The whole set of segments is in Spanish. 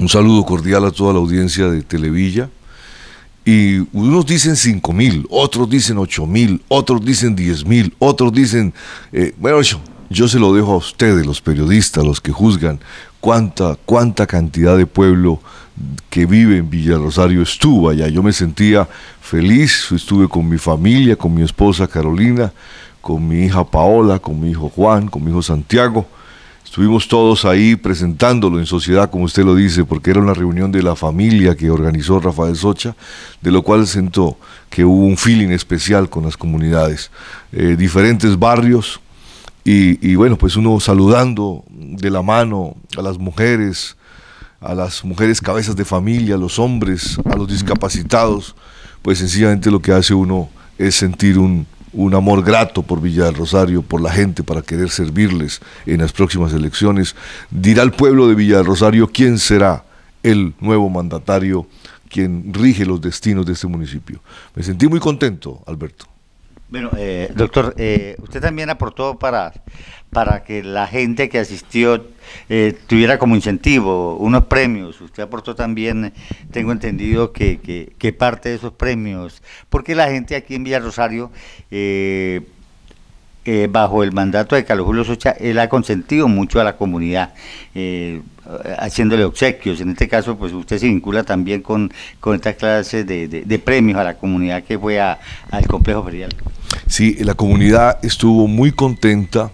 Un saludo cordial a toda la audiencia de Televilla. Y unos dicen cinco mil, otros dicen ocho mil, otros dicen diez mil, otros dicen... Eh, bueno, yo, yo se lo dejo a ustedes, los periodistas, los que juzgan cuánta, cuánta cantidad de pueblo que vive en Villa Rosario estuvo allá. Yo me sentía feliz, estuve con mi familia, con mi esposa Carolina, con mi hija Paola, con mi hijo Juan, con mi hijo Santiago Estuvimos todos ahí presentándolo en sociedad, como usted lo dice, porque era una reunión de la familia que organizó Rafael Socha, de lo cual sentó que hubo un feeling especial con las comunidades, eh, diferentes barrios, y, bueno, pues uno saludando de la mano a las mujeres, a las mujeres cabezas de familia, a los hombres, a los discapacitados, pues sencillamente lo que hace uno es sentir un, un amor grato por Villa del Rosario, por la gente, para querer servirles en las próximas elecciones. Dirá el pueblo de Villa del Rosario quién será el nuevo mandatario quien rige los destinos de este municipio. Me sentí muy contento, Alberto. Bueno, eh, doctor, eh, usted también aportó para que la gente que asistió eh, tuviera como incentivo unos premios. Usted aportó también, eh, tengo entendido, que, parte de esos premios, porque la gente aquí en Villa Rosario... Eh, bajo el mandato de Carlos Julio Socha, él ha consentido mucho a la comunidad, haciéndole obsequios. En este caso, pues usted se vincula también con, con estas clases de, premios a la comunidad que fue a, al complejo ferial. Sí, la comunidad estuvo muy contenta,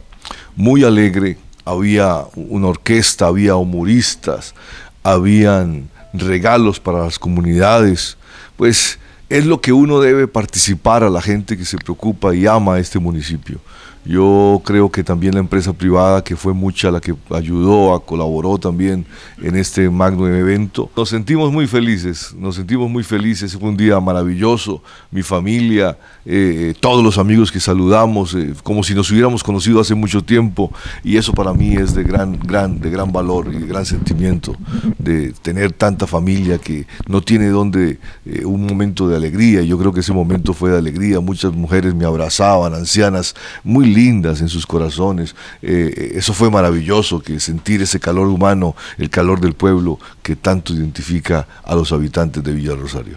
muy alegre, había una orquesta, había humoristas, habían regalos para las comunidades, pues es lo que uno debe participar a la gente que se preocupa y ama a este municipio. Yo creo que también la empresa privada, que fue mucha la que ayudó, colaboró también en este magno evento. Nos sentimos muy felices, nos sentimos muy felices. Fue un día maravilloso. Mi familia, eh, todos los amigos que saludamos, eh, como si nos hubiéramos conocido hace mucho tiempo. Y eso para mí es de gran, gran, de gran valor y de gran sentimiento de tener tanta familia que no tiene donde eh, un momento de alegría. Yo creo que ese momento fue de alegría. Muchas mujeres me abrazaban, ancianas, muy lindas en sus corazones. Eh, eso fue maravilloso, que sentir ese calor humano, el calor del pueblo que tanto identifica a los habitantes de Villa Rosario.